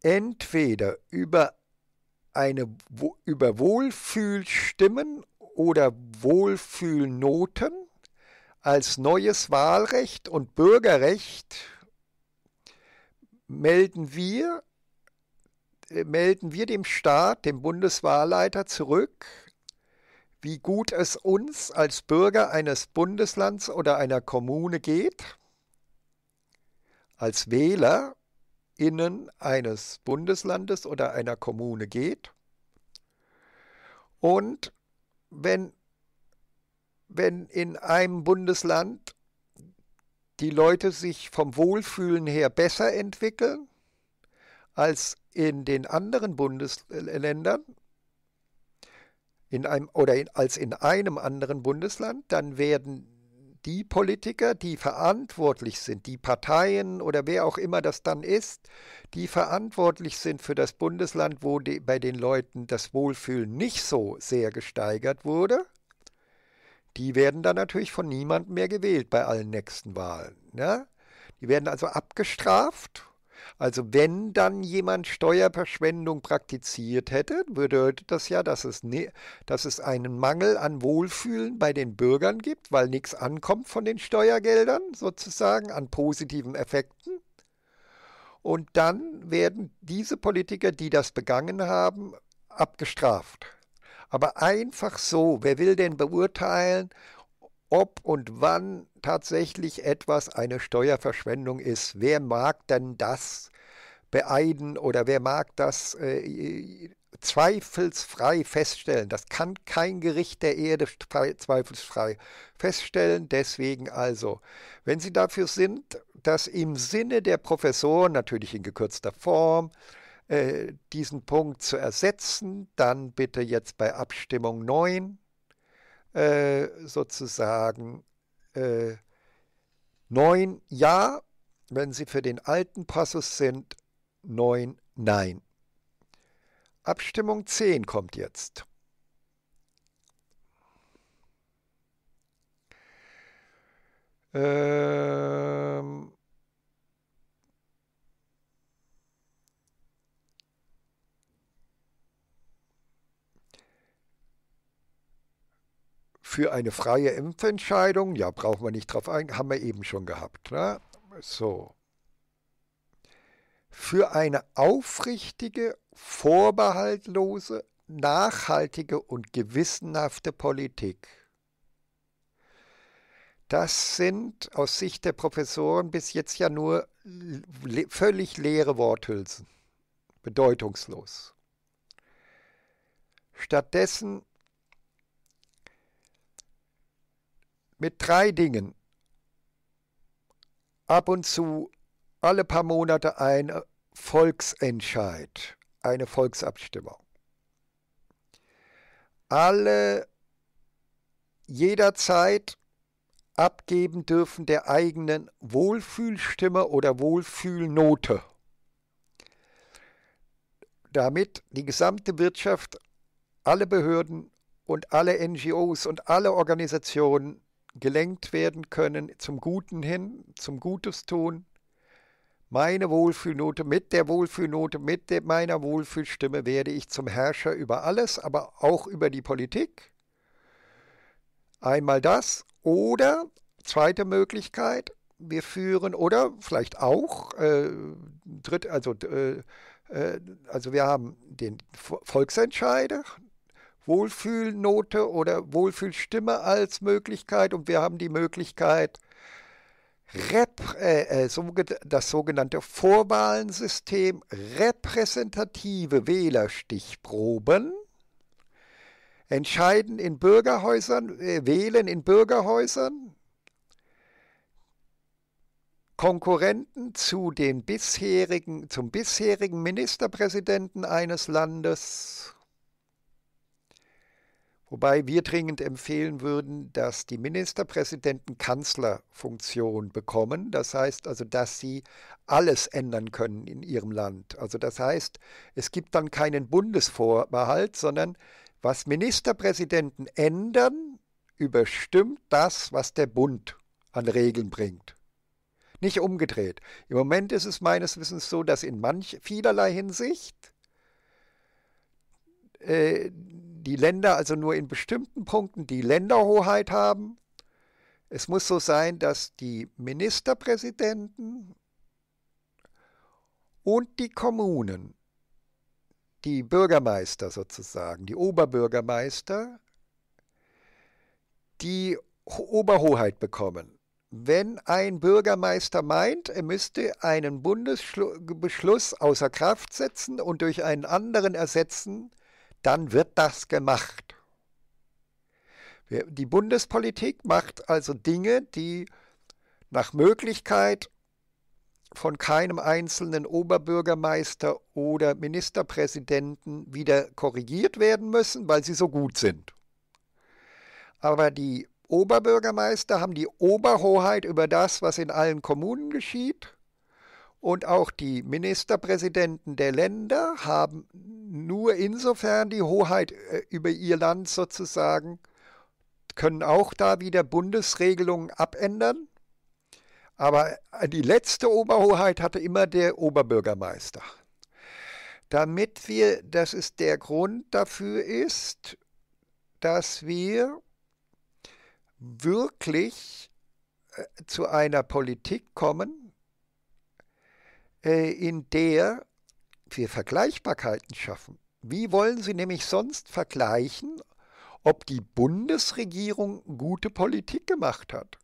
entweder über eine über Wohlfühlstimmen oder Wohlfühlnoten als neues Wahlrecht und Bürgerrecht melden wir, äh, melden wir dem Staat, dem Bundeswahlleiter zurück, wie gut es uns als Bürger eines Bundeslands oder einer Kommune geht, als Wähler innen eines Bundeslandes oder einer Kommune geht. Und wenn wenn in einem Bundesland die Leute sich vom Wohlfühlen her besser entwickeln als in den anderen Bundesländern in einem, oder in, als in einem anderen Bundesland, dann werden die Politiker, die verantwortlich sind, die Parteien oder wer auch immer das dann ist, die verantwortlich sind für das Bundesland, wo die, bei den Leuten das Wohlfühlen nicht so sehr gesteigert wurde, die werden dann natürlich von niemandem mehr gewählt bei allen nächsten Wahlen. Ne? Die werden also abgestraft. Also wenn dann jemand Steuerverschwendung praktiziert hätte, bedeutet das ja, dass es, ne, dass es einen Mangel an Wohlfühlen bei den Bürgern gibt, weil nichts ankommt von den Steuergeldern sozusagen an positiven Effekten. Und dann werden diese Politiker, die das begangen haben, abgestraft. Aber einfach so, wer will denn beurteilen, ob und wann tatsächlich etwas eine Steuerverschwendung ist? Wer mag denn das beeiden oder wer mag das äh, zweifelsfrei feststellen? Das kann kein Gericht der Erde zweifelsfrei feststellen. Deswegen also, wenn Sie dafür sind, dass im Sinne der Professoren, natürlich in gekürzter Form, äh, diesen Punkt zu ersetzen, dann bitte jetzt bei Abstimmung 9 äh, sozusagen äh, 9 Ja, wenn Sie für den alten Passus sind, 9 Nein. Abstimmung 10 kommt jetzt. Ähm, für eine freie Impfentscheidung, ja, braucht man nicht drauf ein, haben wir eben schon gehabt. Ne? So. Für eine aufrichtige, vorbehaltlose, nachhaltige und gewissenhafte Politik. Das sind aus Sicht der Professoren bis jetzt ja nur le völlig leere Worthülsen, bedeutungslos. Stattdessen mit drei Dingen ab und zu alle paar Monate ein Volksentscheid, eine Volksabstimmung. Alle jederzeit abgeben dürfen der eigenen Wohlfühlstimme oder Wohlfühlnote, damit die gesamte Wirtschaft, alle Behörden und alle NGOs und alle Organisationen gelenkt werden können zum Guten hin, zum Gutes tun. Meine Wohlfühlnote mit der Wohlfühlnote, mit der, meiner Wohlfühlstimme werde ich zum Herrscher über alles, aber auch über die Politik. Einmal das oder zweite Möglichkeit, wir führen oder vielleicht auch äh, dritt, also äh, äh also wir haben den Volksentscheider, Wohlfühlnote oder Wohlfühlstimme als Möglichkeit und wir haben die Möglichkeit, Rep äh, äh das sogenannte Vorwahlensystem repräsentative Wählerstichproben entscheiden in Bürgerhäusern, äh, wählen in Bürgerhäusern Konkurrenten zu den bisherigen, zum bisherigen Ministerpräsidenten eines Landes Wobei wir dringend empfehlen würden, dass die Ministerpräsidenten Kanzlerfunktion bekommen. Das heißt also, dass sie alles ändern können in ihrem Land. Also das heißt, es gibt dann keinen Bundesvorbehalt, sondern was Ministerpräsidenten ändern, überstimmt das, was der Bund an Regeln bringt. Nicht umgedreht. Im Moment ist es meines Wissens so, dass in manch vielerlei Hinsicht äh, die Länder also nur in bestimmten Punkten die Länderhoheit haben. Es muss so sein, dass die Ministerpräsidenten und die Kommunen, die Bürgermeister sozusagen, die Oberbürgermeister, die Oberhoheit bekommen. Wenn ein Bürgermeister meint, er müsste einen Bundesbeschluss außer Kraft setzen und durch einen anderen ersetzen, dann wird das gemacht. Die Bundespolitik macht also Dinge, die nach Möglichkeit von keinem einzelnen Oberbürgermeister oder Ministerpräsidenten wieder korrigiert werden müssen, weil sie so gut sind. Aber die Oberbürgermeister haben die Oberhoheit über das, was in allen Kommunen geschieht und auch die Ministerpräsidenten der Länder haben nur insofern die Hoheit äh, über ihr Land sozusagen, können auch da wieder Bundesregelungen abändern. Aber äh, die letzte Oberhoheit hatte immer der Oberbürgermeister. Damit wir, das ist der Grund dafür ist, dass wir wirklich äh, zu einer Politik kommen, äh, in der wir Vergleichbarkeiten schaffen. Wie wollen Sie nämlich sonst vergleichen, ob die Bundesregierung gute Politik gemacht hat?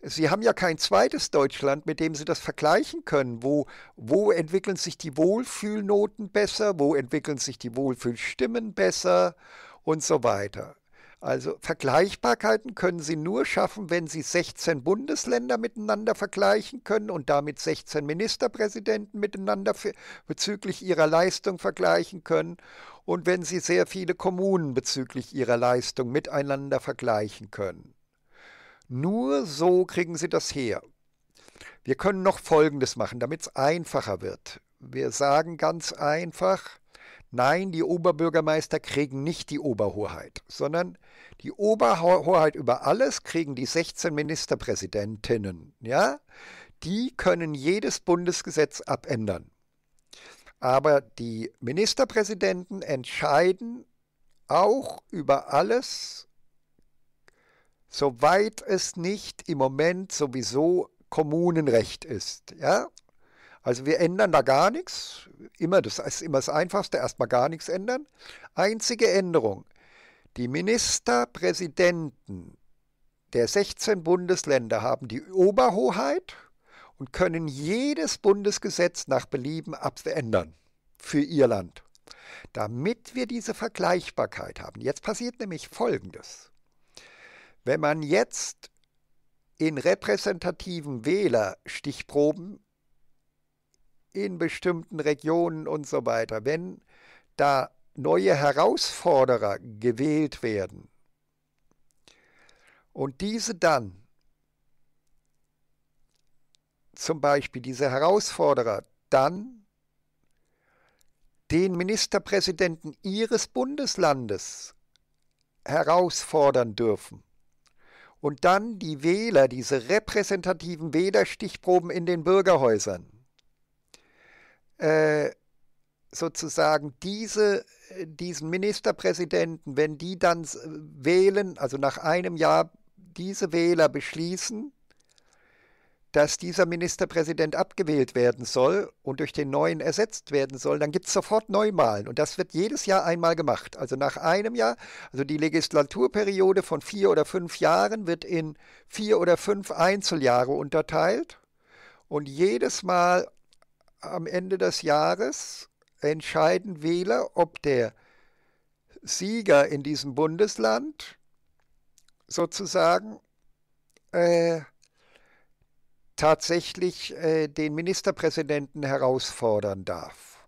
Sie haben ja kein zweites Deutschland, mit dem Sie das vergleichen können. Wo, wo entwickeln sich die Wohlfühlnoten besser? Wo entwickeln sich die Wohlfühlstimmen besser? Und so weiter. Also Vergleichbarkeiten können Sie nur schaffen, wenn Sie 16 Bundesländer miteinander vergleichen können und damit 16 Ministerpräsidenten miteinander bezüglich ihrer Leistung vergleichen können und wenn Sie sehr viele Kommunen bezüglich ihrer Leistung miteinander vergleichen können. Nur so kriegen Sie das her. Wir können noch Folgendes machen, damit es einfacher wird. Wir sagen ganz einfach, Nein, die Oberbürgermeister kriegen nicht die Oberhoheit, sondern die Oberhoheit über alles kriegen die 16 Ministerpräsidentinnen. Ja? Die können jedes Bundesgesetz abändern. Aber die Ministerpräsidenten entscheiden auch über alles, soweit es nicht im Moment sowieso Kommunenrecht ist. Ja? Also wir ändern da gar nichts. Immer, das ist immer das Einfachste, erstmal gar nichts ändern. Einzige Änderung. Die Ministerpräsidenten der 16 Bundesländer haben die Oberhoheit und können jedes Bundesgesetz nach Belieben abändern für ihr Land, damit wir diese Vergleichbarkeit haben. Jetzt passiert nämlich Folgendes. Wenn man jetzt in repräsentativen Wählerstichproben in bestimmten Regionen und so weiter, wenn da neue Herausforderer gewählt werden und diese dann zum Beispiel diese Herausforderer dann den Ministerpräsidenten ihres Bundeslandes herausfordern dürfen und dann die Wähler, diese repräsentativen Wählerstichproben in den Bürgerhäusern äh, sozusagen diese, äh, diesen Ministerpräsidenten, wenn die dann wählen, also nach einem Jahr diese Wähler beschließen, dass dieser Ministerpräsident abgewählt werden soll und durch den neuen ersetzt werden soll, dann gibt es sofort Neuwahlen. Und das wird jedes Jahr einmal gemacht. Also nach einem Jahr, also die Legislaturperiode von vier oder fünf Jahren wird in vier oder fünf Einzeljahre unterteilt. Und jedes Mal am Ende des Jahres entscheiden Wähler, ob der Sieger in diesem Bundesland sozusagen äh, tatsächlich äh, den Ministerpräsidenten herausfordern darf.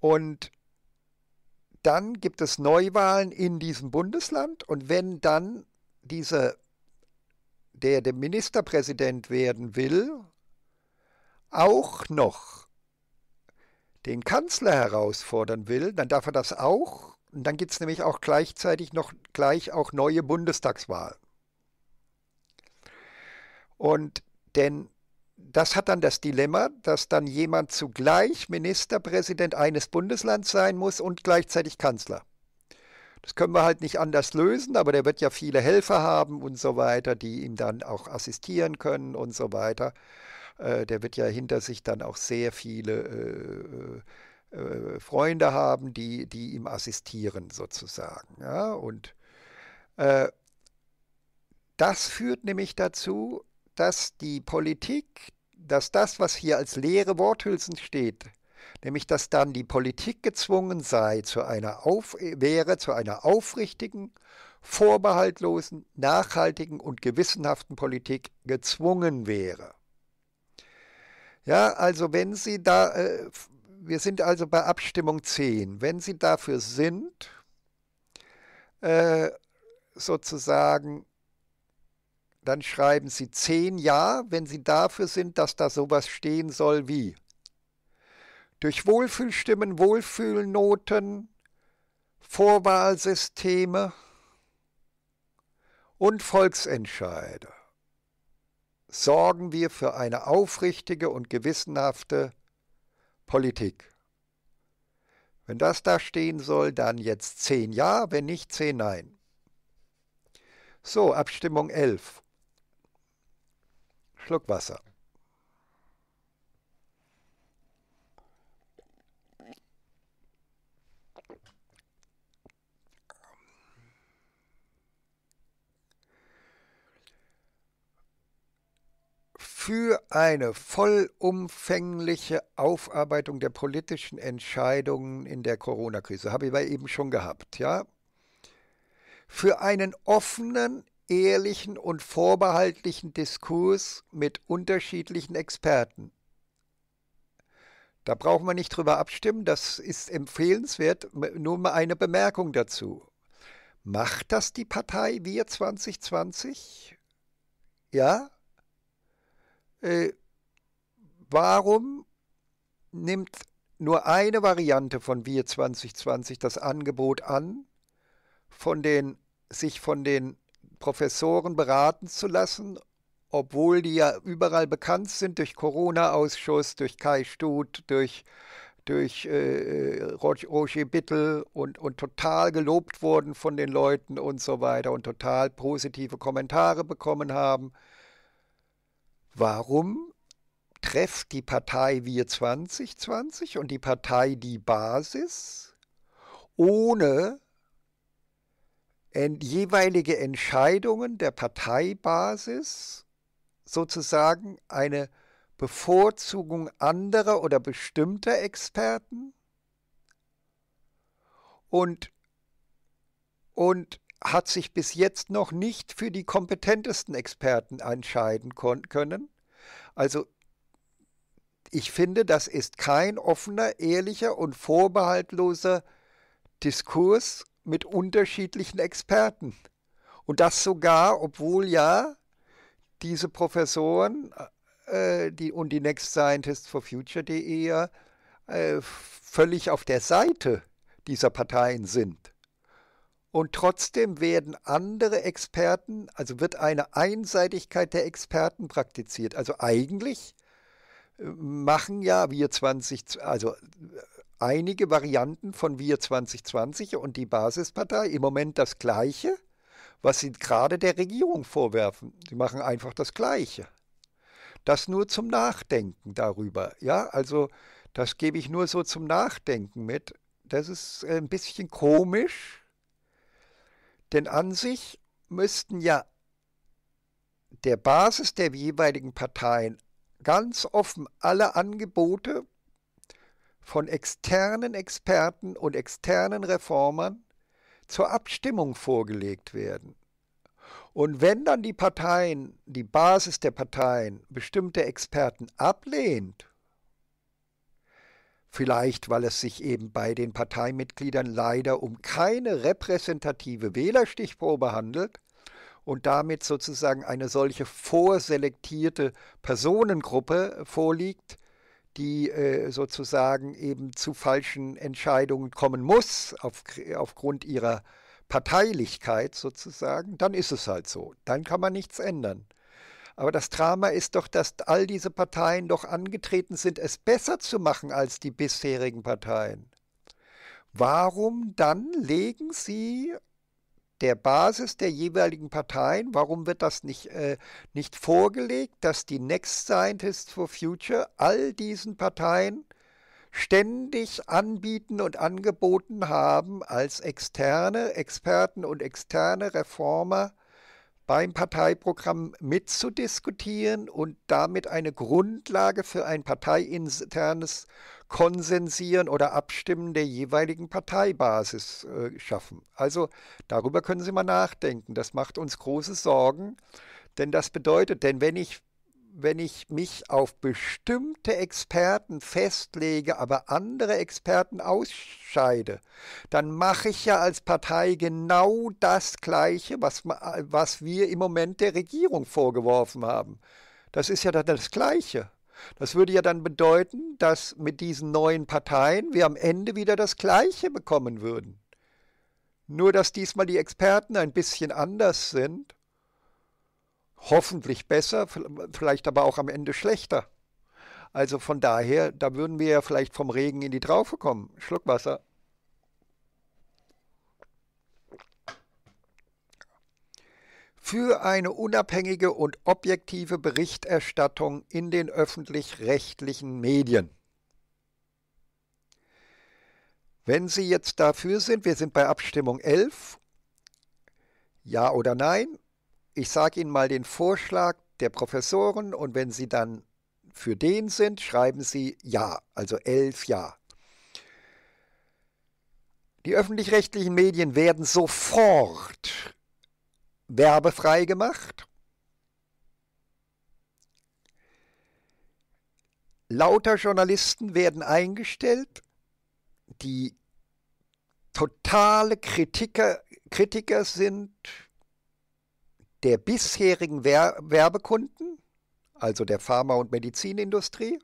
Und dann gibt es Neuwahlen in diesem Bundesland und wenn dann dieser, der der Ministerpräsident werden will, auch noch den Kanzler herausfordern will, dann darf er das auch. Und dann gibt es nämlich auch gleichzeitig noch gleich auch neue Bundestagswahl. Und denn das hat dann das Dilemma, dass dann jemand zugleich Ministerpräsident eines Bundeslands sein muss und gleichzeitig Kanzler. Das können wir halt nicht anders lösen, aber der wird ja viele Helfer haben und so weiter, die ihm dann auch assistieren können und so weiter. Äh, der wird ja hinter sich dann auch sehr viele äh, äh, äh, Freunde haben, die, die ihm assistieren sozusagen. Ja? Und das führt nämlich dazu, dass die Politik, dass das, was hier als leere Worthülsen steht, nämlich dass dann die Politik gezwungen sei zu einer Auf wäre zu einer aufrichtigen, vorbehaltlosen, nachhaltigen und gewissenhaften Politik gezwungen wäre. Ja, also wenn Sie da, äh, wir sind also bei Abstimmung 10, wenn Sie dafür sind, äh, sozusagen, dann schreiben Sie 10 Ja, wenn Sie dafür sind, dass da sowas stehen soll wie durch Wohlfühlstimmen, Wohlfühlnoten, Vorwahlsysteme und Volksentscheide sorgen wir für eine aufrichtige und gewissenhafte Politik. Wenn das da stehen soll, dann jetzt zehn Ja, wenn nicht zehn Nein. So, Abstimmung 11. Schluck Wasser. für eine vollumfängliche Aufarbeitung der politischen Entscheidungen in der Corona-Krise. Habe ich aber eben schon gehabt, ja? Für einen offenen, ehrlichen und vorbehaltlichen Diskurs mit unterschiedlichen Experten. Da brauchen wir nicht drüber abstimmen, das ist empfehlenswert. Nur mal eine Bemerkung dazu. Macht das die Partei Wir 2020? Ja? Ja? äh, warum nimmt nur eine Variante von Wir 2020 das Angebot an, von den, sich von den Professoren beraten zu lassen, obwohl die ja überall bekannt sind durch Corona-Ausschuss, durch Kai Stut, durch, durch äh, Roger Bittel und, und total gelobt wurden von den Leuten und so weiter und total positive Kommentare bekommen haben. Warum trefft die Partei Wir 2020 und die Partei Die Basis ohne jeweilige Entscheidungen der Parteibasis sozusagen eine Bevorzugung anderer oder bestimmter Experten? Und, und hat sich bis jetzt noch nicht für die kompetentesten Experten entscheiden können. Also ich finde, das ist kein offener, ehrlicher und vorbehaltloser Diskurs mit unterschiedlichen Experten. Und das sogar, obwohl ja diese Professoren äh, die, und die Next Scientist for Future.de äh, völlig auf der Seite dieser Parteien sind. Und trotzdem werden andere Experten, also wird eine Einseitigkeit der Experten praktiziert. Also eigentlich äh, machen ja wir 20, also äh, einige Varianten von wir 2020 und die Basispartei im Moment das Gleiche, was sie gerade der Regierung vorwerfen. Sie machen einfach das Gleiche. Das nur zum Nachdenken darüber. Ja, also das gebe ich nur so zum Nachdenken mit. Das ist äh, ein bisschen komisch denn an sich müssten ja der Basis der jeweiligen Parteien ganz offen alle Angebote von externen Experten und externen Reformern zur Abstimmung vorgelegt werden. Und wenn dann die Parteien, die Basis der Parteien bestimmte Experten ablehnt vielleicht weil es sich eben bei den Parteimitgliedern leider um keine repräsentative Wählerstichprobe handelt und damit sozusagen eine solche vorselektierte Personengruppe vorliegt, die äh, sozusagen eben zu falschen Entscheidungen kommen muss auf, aufgrund ihrer Parteilichkeit sozusagen, dann ist es halt so. Dann kann man nichts ändern. Aber das Drama ist doch, dass all diese Parteien doch angetreten sind, es besser zu machen als die bisherigen Parteien. Warum dann legen sie der Basis der jeweiligen Parteien, warum wird das nicht, äh, nicht vorgelegt, dass die Next Scientists for Future all diesen Parteien ständig anbieten und angeboten haben als externe Experten und externe Reformer beim Parteiprogramm mitzudiskutieren und damit eine Grundlage für ein parteiinternes Konsensieren oder Abstimmen der jeweiligen Parteibasis äh, schaffen. Also darüber können Sie mal nachdenken. Das macht uns große Sorgen, denn das bedeutet, denn wenn ich wenn ich mich auf bestimmte Experten festlege, aber andere Experten ausscheide, dann mache ich ja als Partei genau das Gleiche, was, was wir im Moment der Regierung vorgeworfen haben. Das ist ja dann das Gleiche. Das würde ja dann bedeuten, dass mit diesen neuen Parteien wir am Ende wieder das Gleiche bekommen würden. Nur dass diesmal die Experten ein bisschen anders sind hoffentlich besser, vielleicht aber auch am Ende schlechter. Also von daher, da würden wir ja vielleicht vom Regen in die Traufe kommen. Schluck Wasser. Für eine unabhängige und objektive Berichterstattung in den öffentlich-rechtlichen Medien. Wenn Sie jetzt dafür sind, wir sind bei Abstimmung 11, ja oder nein, ich sage Ihnen mal den Vorschlag der Professoren und wenn Sie dann für den sind, schreiben Sie Ja, also elf Ja. Die öffentlich-rechtlichen Medien werden sofort werbefrei gemacht. Lauter Journalisten werden eingestellt, die totale Kritiker, Kritiker sind, der bisherigen Wer Werbekunden, also der Pharma- und Medizinindustrie,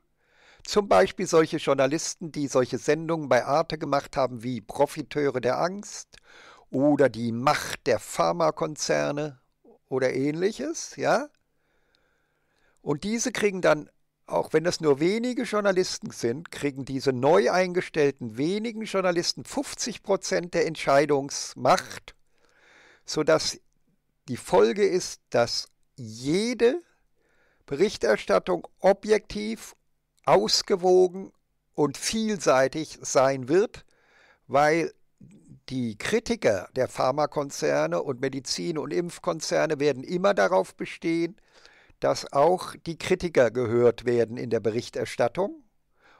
zum Beispiel solche Journalisten, die solche Sendungen bei Arte gemacht haben wie Profiteure der Angst oder die Macht der Pharmakonzerne oder ähnliches, ja? Und diese kriegen dann, auch wenn das nur wenige Journalisten sind, kriegen diese neu eingestellten wenigen Journalisten 50 Prozent der Entscheidungsmacht, sodass die Folge ist, dass jede Berichterstattung objektiv, ausgewogen und vielseitig sein wird, weil die Kritiker der Pharmakonzerne und Medizin- und Impfkonzerne werden immer darauf bestehen, dass auch die Kritiker gehört werden in der Berichterstattung.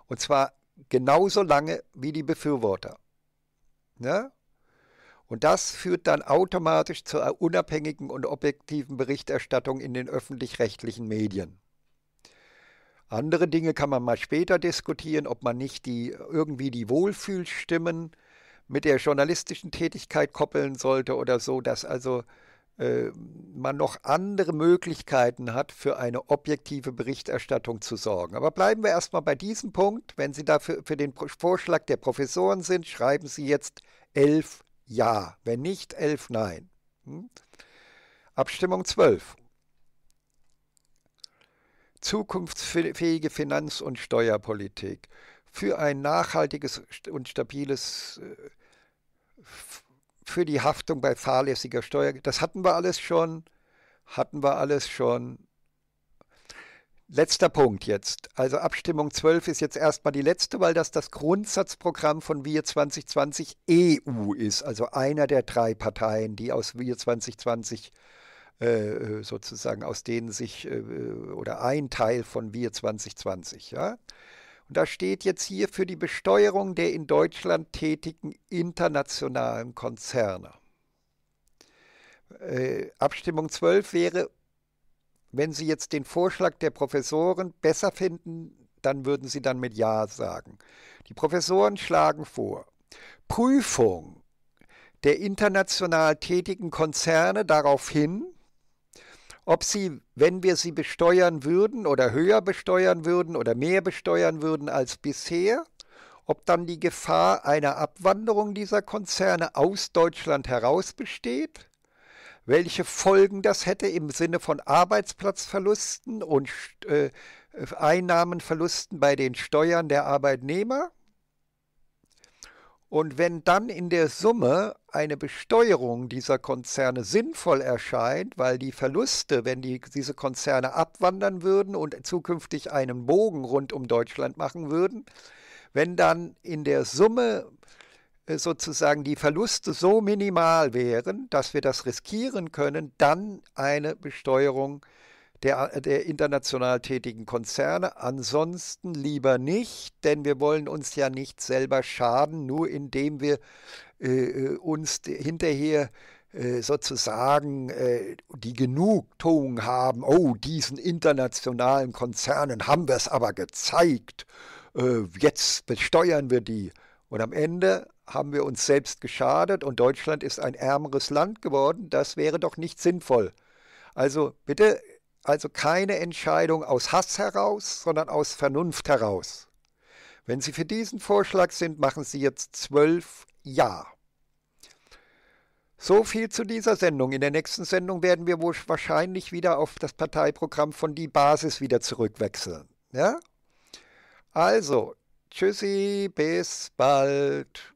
Und zwar genauso lange wie die Befürworter. Ja? Ne? Und das führt dann automatisch zur unabhängigen und objektiven Berichterstattung in den öffentlich-rechtlichen Medien. Andere Dinge kann man mal später diskutieren, ob man nicht die, irgendwie die Wohlfühlstimmen mit der journalistischen Tätigkeit koppeln sollte oder so, dass also äh, man noch andere Möglichkeiten hat, für eine objektive Berichterstattung zu sorgen. Aber bleiben wir erstmal bei diesem Punkt. Wenn Sie dafür für den Vorschlag der Professoren sind, schreiben Sie jetzt elf ja, wenn nicht, 11 Nein. Hm? Abstimmung 12. Zukunftsfähige Finanz- und Steuerpolitik für ein nachhaltiges und stabiles äh, für die Haftung bei fahrlässiger Steuer. Das hatten wir alles schon, hatten wir alles schon. Letzter Punkt jetzt. Also Abstimmung 12 ist jetzt erstmal die letzte, weil das das Grundsatzprogramm von Wir 2020 EU ist, also einer der drei Parteien, die aus Wir 2020 äh, äh, sozusagen, aus denen sich äh, äh oder ein Teil von Wir 2020, ja. Und da steht jetzt hier für die Besteuerung der in Deutschland tätigen internationalen Konzerne. Äh, Abstimmung 12 wäre wenn Sie jetzt den Vorschlag der Professoren besser finden, dann würden Sie dann mit Ja sagen. Die Professoren schlagen vor, Prüfung der international tätigen Konzerne darauf hin, ob sie, wenn wir sie besteuern würden oder höher besteuern würden oder mehr besteuern würden als bisher, ob dann die Gefahr einer Abwanderung dieser Konzerne aus Deutschland heraus besteht welche Folgen das hätte im Sinne von Arbeitsplatzverlusten und äh, Einnahmenverlusten bei den Steuern der Arbeitnehmer. Und wenn dann in der Summe eine Besteuerung dieser Konzerne sinnvoll erscheint, weil die Verluste, wenn die, diese Konzerne abwandern würden und zukünftig einen Bogen rund um Deutschland machen würden, wenn dann in der Summe äh, sozusagen die Verluste so minimal wären, dass wir das riskieren können, dann eine Besteuerung der, äh, der, international tätigen Konzerne. Ansonsten lieber nicht, denn wir wollen uns ja nicht selber schaden, nur indem wir äh, äh uns hinterher sozusagen die Genugtuung haben, oh, diesen internationalen Konzernen haben wir es aber gezeigt, jetzt besteuern wir die. Und am Ende haben wir uns selbst geschadet und Deutschland ist ein ärmeres Land geworden. Das wäre doch nicht sinnvoll. Also bitte, also keine Entscheidung aus Hass heraus, sondern aus Vernunft heraus. Wenn Sie für diesen Vorschlag sind, machen Sie jetzt zwölf Ja. So viel zu dieser Sendung. In der nächsten Sendung werden wir wohl wahrscheinlich wieder auf das Parteiprogramm von Die Basis wieder zurückwechseln. Ja? Also, tschüssi, bis bald.